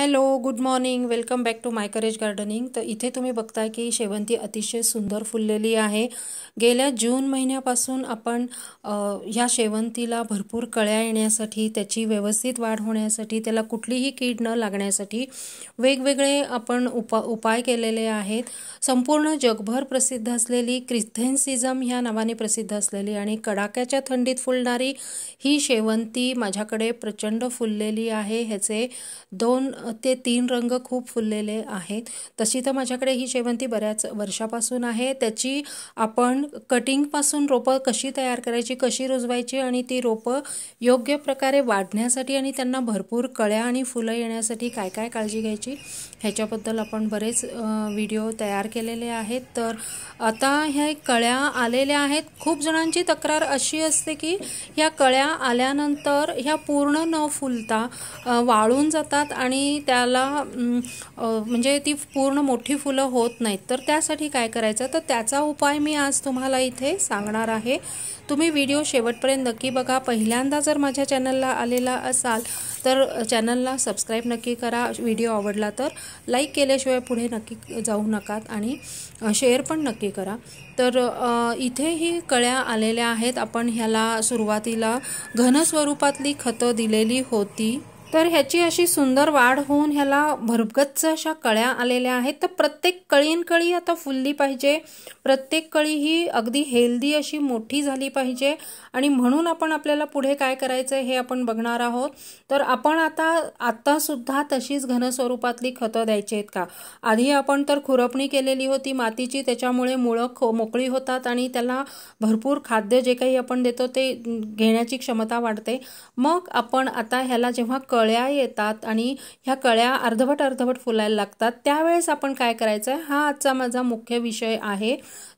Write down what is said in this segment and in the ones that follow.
Hello good morning welcome back to my courage gardening तर इथे तुम्ही बघताय की शेवंती अतिशय सुंदर फुललेली आहे गेल्या जून महिन्यापासून आपण ह्या शेवंतीला भरपूर कळ्या येण्यासाठी त्याची व्यवस्थित वाढ होण्यासाठी त्याला कुठलीही कीड न लागण्यासाठी वेगवेगळे आपण उपा उपाय केलेले आहेत संपूर्ण जगभर प्रसिद्ध असलेली क्रिस्थेन्सिझम ह्या नावाने प्रसिद्ध असलेली आणि कडाक्याच्या थंडीत फुलणारी ही शेवंती माझ्याकडे प्रचंड फुललेली आहे ह्याचे दोन ते तीन रंग खूप फुललेले आहेत तशी तर माझ्याकडे ही शेवंती बऱ्याच वर्षापासून आहे त्याची आपण कटिंगपासून रोपं कशी तयार करायची कशी रुजवायची आणि ती रोपं योग्य प्रकारे वाढण्यासाठी आणि त्यांना भरपूर कळ्या आणि फुलं येण्यासाठी काय काय काळजी घ्यायची ह्याच्याबद्दल आपण बरेच व्हिडिओ तयार केलेले आहेत तर आता ह्या कळ्या आलेल्या आहेत खूप जणांची तक्रार अशी असते की ह्या कळ्या आल्यानंतर ह्या पूर्ण न फुलता वाळून जातात आणि त्याला म्हणजे ती पूर्ण मोठी फुलं होत नाहीत तर त्यासाठी काय करायचं तर त्याचा उपाय मी आज तुम्हाला इथे सांगणार आहे तुम्ही व्हिडिओ शेवटपर्यंत नक्की बघा पहिल्यांदा जर माझ्या चॅनलला आलेला असाल तर चॅनलला सबस्क्राईब नक्की करा व्हिडिओ आवडला तर लाईक केल्याशिवाय पुढे नक्की जाऊ नकात आणि शेअर पण नक्की करा तर इथे ही कळ्या आलेल्या आहेत आपण ह्याला सुरुवातीला घनस्वरूपातली खतं दिलेली होती तर ह्याची अशी सुंदर वाढ होऊन ह्याला भरगच्च अशा कळ्या आलेल्या आहेत तर प्रत्येक कळीन कळी आता फुलली पाहिजे प्रत्येक कळी ही अगदी हेल्दी अशी मोठी झाली पाहिजे आणि म्हणून आपण आपल्याला पुढे काय करायचं हे आपण बघणार आहोत तर आपण आता आत्तासुद्धा तशीच घनस्वरूपातली खतं द्यायची आहेत का आधी आपण तर खुरपणी केलेली होती मातीची त्याच्यामुळे मुळं खो मोकळी होतात आणि त्याला भरपूर खाद्य जे काही आपण देतो ते घेण्याची क्षमता वाढते मग आपण आता ह्याला जेव्हा क कळ्या येतात आणि ह्या कळ्या अर्धवट अर्धवट फुलायला लागतात त्यावेळेस आपण काय करायचं आहे हा आजचा माझा मुख्य विषय आहे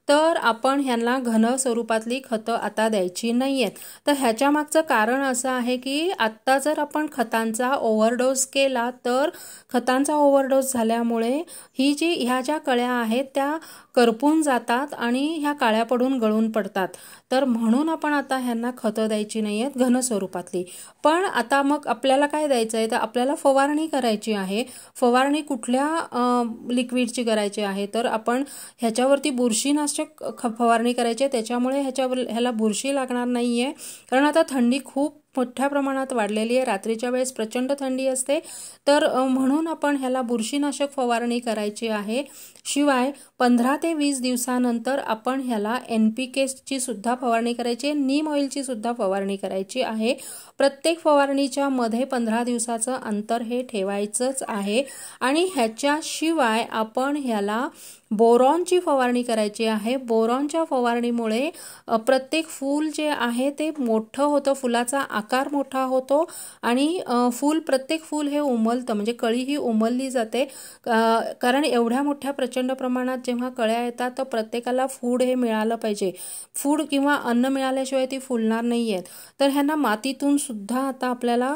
तर आपण ह्यांना घन स्वरूपातली खतं आता द्यायची नाही आहेत तर ह्याच्या मागचं कारण असं आहे की आत्ता जर आपण खतांचा ओव्हरडोस केला तर खतांचा ओव्हरडोस झाल्यामुळे ही जी ह्या ज्या कळ्या आहेत त्या करपून जातात आणि ह्या काळ्या पडून गळून पडतात तर म्हणून आपण आता ह्यांना खतं द्यायची नाही आहेत घन स्वरूपातली पण आता मग आपल्याला काय द्यायचं आहे तर आपल्याला फवारणी करायची आहे फवारणी कुठल्या लिक्विडची करायची आहे तर आपण ह्याच्यावरती बुरशीनाशक कीटकनाशक ख फवारणी करायची आहे त्याच्यामुळे ह्याच्यावर ह्याला बुरशी लागणार नाही आहे कारण आता थंडी खूप मोठ्या प्रमाणात वाढलेली आहे रात्रीच्या वेळेस प्रचंड थंडी असते तर म्हणून आपण ह्याला बुरशीनाशक फवारणी करायची आहे शिवाय पंधरा ते वीस दिवसानंतर आपण ह्याला एन पी केसची सुद्धा फवारणी करायची आहे नीम ऑइलची सुद्धा फवारणी करायची आहे प्रत्येक फवारणीच्या मध्ये पंधरा दिवसाचं अंतर हे ठेवायचंच आहे आणि ह्याच्याशिवाय आपण ह्याला बोरॉनची फवारणी करायची आहे बोरॉनच्या फवारणीमुळे प्रत्येक फूल जे आहे ते मोठं होतं फुलाचा आकार मोठा होतो आणि फूल प्रत्येक फूल हे उमलतं म्हणजे कळी ही उमलली जाते कारण एवढ्या मोठ्या प्रचंड प्रमाणात जेव्हा कळ्या येतात तर प्रत्येकाला फूड हे मिळालं पाहिजे फूड किंवा अन्न मिळाल्याशिवाय ती फुलणार नाही आहेत तर ह्यांना मातीतून सुद्धा आता आपल्याला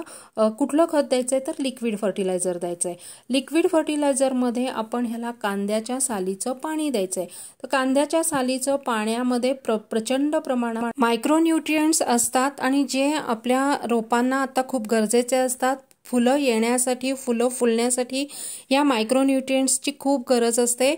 कुठलं खत द्यायचं आहे तर लिक्विड फर्टिलायझर द्यायचं आहे लिक्विड फर्टिलायझरमध्ये आपण ह्याला कांद्याच्या सालीचं पाणी द्यायचं आहे तर कांद्याच्या सालीचं पाण्यामध्ये प्र प्रचंड प्रमाणात मायक्रोन्यूट्रियंट्स असतात आणि जे आपल्या रोपांना आता खूप गरजेचे असतात फुलं येण्यासाठी फुलं फुलण्यासाठी या मायक्रोन्यूट्रियंट्सची खूप गरज असते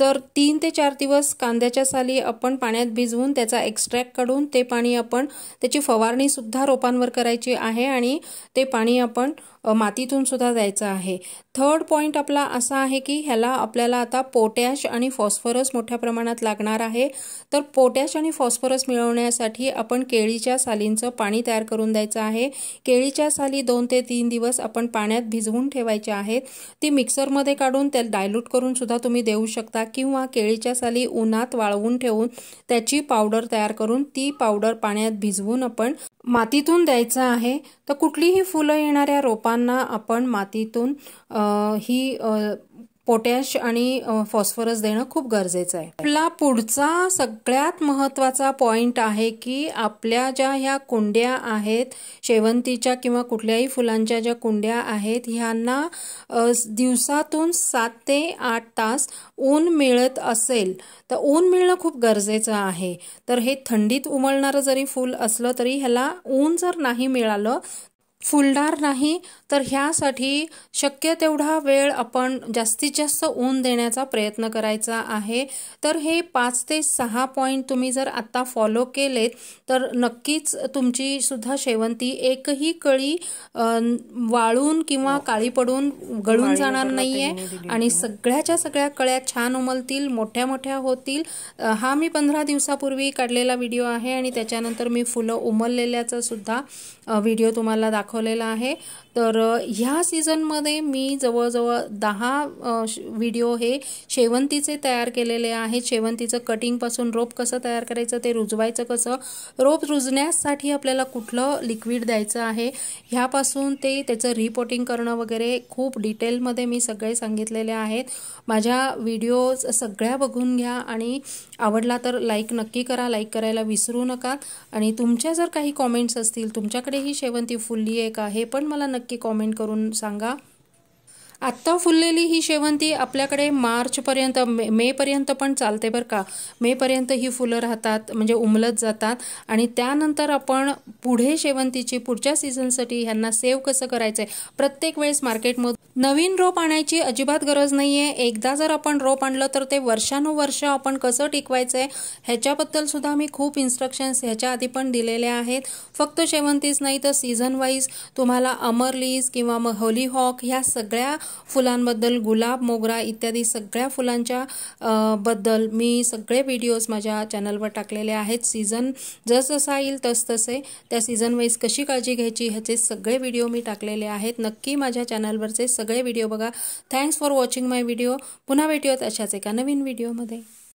तर तीन ते चार दिवस कांद्याच्या साली आपण पाण्यात भिजवून त्याचा एक्स्ट्रॅक्ट काढून ते पाणी आपण त्याची फवारणीसुद्धा रोपांवर करायची आहे आणि ते पाणी आपण मातीतून सुद्धा द्यायचं आहे थर्ड पॉईंट आपला असा आहे की ह्याला आपल्याला आता पोटॅश आणि फॉस्फरस मोठ्या प्रमाणात लागणार आहे तर पोटॅश आणि फॉस्फरस मिळवण्यासाठी आपण केळीच्या सालींचं पाणी तयार करून द्यायचं आहे केळीच्या साली दोन ते तीन तीन दिवस आपण पाण्यात भिजवून ठेवायचे आहेत ती मिक्सरमध्ये काढून त्या डायल्यूट करून सुद्धा तुम्ही देऊ शकता किंवा केळीच्या साली उन्हात वाळवून ठेवून त्याची पावडर तयार करून ती पावडर पाण्यात भिजवून आपण मातीतून द्यायचं आहे तर कुठलीही फुलं येणाऱ्या रोपांना आपण मातीतून ही पोटॅश आणि फॉस्फरस देणं खूप गरजेचं आहे आपला पुढचा सगळ्यात महत्त्वाचा पॉइंट आहे की आपल्या ज्या ह्या कुंड्या आहेत शेवंतीच्या किंवा कुठल्याही फुलांच्या ज्या कुंड्या आहेत ह्यांना दिवसातून सात ते आठ तास ऊन मिळत असेल तर ऊन मिळणं खूप गरजेचं आहे तर हे थंडीत उमळणारं जरी फूल असलं तरी ह्याला ऊन जर नाही मिळालं फुलणार नाही तर ह्यासाठी शक्य तेवढा वेळ आपण जास्तीत जास्त ऊन देण्याचा प्रयत्न करायचा आहे तर हे पाच ते सहा पॉईंट तुम्ही जर आत्ता फॉलो केलेत तर नक्कीच तुमची सुद्धा शेवंती एकही कळी वाळून किंवा हो. काळी पडून गळून जाणार नाही आहे आणि सगळ्याच्या सगळ्या कळ्या छान उमलतील मोठ्या मोठ्या होतील हा मी पंधरा दिवसापूर्वी काढलेला व्हिडिओ आहे आणि त्याच्यानंतर मी फुलं उमललेल्याचा सुद्धा व्हिडिओ तुम्हाला दाखव दाखवलेला आहे तर ह्या सीझनमध्ये मी जवळजवळ दहा व्हिडिओ हे शेवंतीचे तयार केलेले आहेत शेवंतीचं कटिंगपासून रोप कसं तयार करायचं ते रुजवायचं कसं रोप रुजण्यासाठी आपल्याला कुठलं लिक्विड द्यायचं आहे ह्यापासून ते त्याचं रिपोर्टिंग करणं वगैरे खूप डिटेलमध्ये मी सगळे सांगितलेले आहेत माझ्या व्हिडिओ सगळ्या बघून घ्या आणि आवडला तर लाईक नक्की करा लाईक करायला विसरू नका आणि तुमच्या जर काही कॉमेंट्स असतील तुमच्याकडेही शेवंती फुलली का हे पण मला नक्की कॉमेंट करून सांगा आत्ता फुललेली ही शेवंती आपल्याकडे मार्चपर्यंत मे मेपर्यंत पण चालते बरं का मेपर्यंत ही फुलं राहतात म्हणजे उमलत जातात आणि त्यानंतर आपण पुढे शेवंतीची पुढच्या सीझनसाठी ह्यांना सेव्ह कसं करायचं आहे प्रत्येक वेळेस मार्केटमध्ये नवीन रोप आणायची अजिबात गरज नाही आहे एकदा जर आपण रोप आणलं तर ते वर्षानुवर्ष आपण कसं टिकवायचं आहे ह्याच्याबद्दल सुद्धा मी खूप इन्स्ट्रक्शन्स ह्याच्या आधी पण दिलेल्या आहेत फक्त शेवंतीच नाही तर सीझन वाईज तुम्हाला अमरलीज किंवा मग हॉलीहॉक ह्या सगळ्या फुलांबद्दल गुलाब मोगरा इत्यादी सगळ्या फुलांच्या बद्दल मी सगळे व्हिडिओज माझ्या चॅनलवर टाकलेले आहेत सीझन जसजसा येईल तसतसे त्या सीझन वाईज कशी काळजी घ्यायची ह्याचे सगळे व्हिडिओ मी टाकलेले आहेत नक्की माझ्या चॅनलवरचे सगळे व्हिडिओ बघा thanks for watching my video पुन्हा भेटूयात अशाच एका नवीन व्हिडिओमध्ये